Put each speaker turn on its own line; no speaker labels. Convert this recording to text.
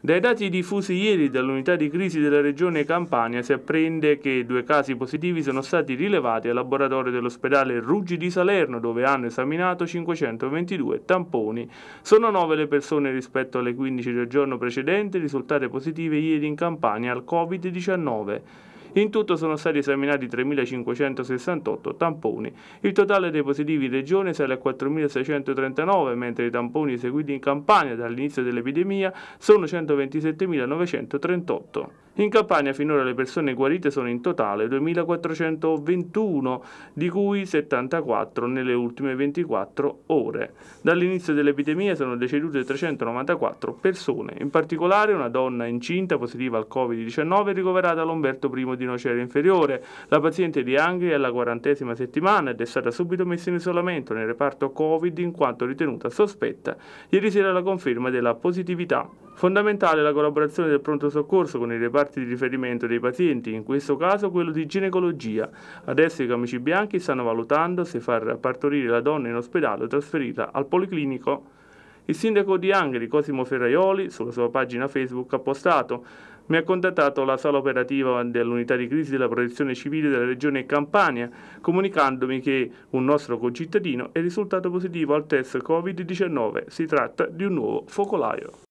Dai dati diffusi ieri dall'unità di crisi della regione Campania si apprende che due casi positivi sono stati rilevati al laboratorio dell'ospedale Ruggi di Salerno dove hanno esaminato 522 tamponi. Sono nove le persone rispetto alle 15 del giorno precedente risultate positive ieri in Campania al Covid-19. In tutto sono stati esaminati 3.568 tamponi. Il totale dei positivi in regione sale a 4.639, mentre i tamponi eseguiti in Campania dall'inizio dell'epidemia sono 127.938. In Campania finora le persone guarite sono in totale 2.421, di cui 74 nelle ultime 24 ore. Dall'inizio dell'epidemia sono decedute 394 persone, in particolare una donna incinta positiva al Covid-19 ricoverata all'Umberto I di Nocera Inferiore. La paziente di Angri è alla quarantesima settimana ed è stata subito messa in isolamento nel reparto Covid in quanto ritenuta sospetta. Ieri sera la conferma della positività. Fondamentale la collaborazione del pronto soccorso con i reparti di riferimento dei pazienti, in questo caso quello di ginecologia. Adesso i camici bianchi stanno valutando se far partorire la donna in ospedale o trasferita al policlinico. Il sindaco di Angri, Cosimo Ferraioli, sulla sua pagina Facebook ha postato mi ha contattato la sala operativa dell'unità di crisi della protezione civile della regione Campania, comunicandomi che un nostro concittadino è risultato positivo al test Covid-19. Si tratta di un nuovo focolaio.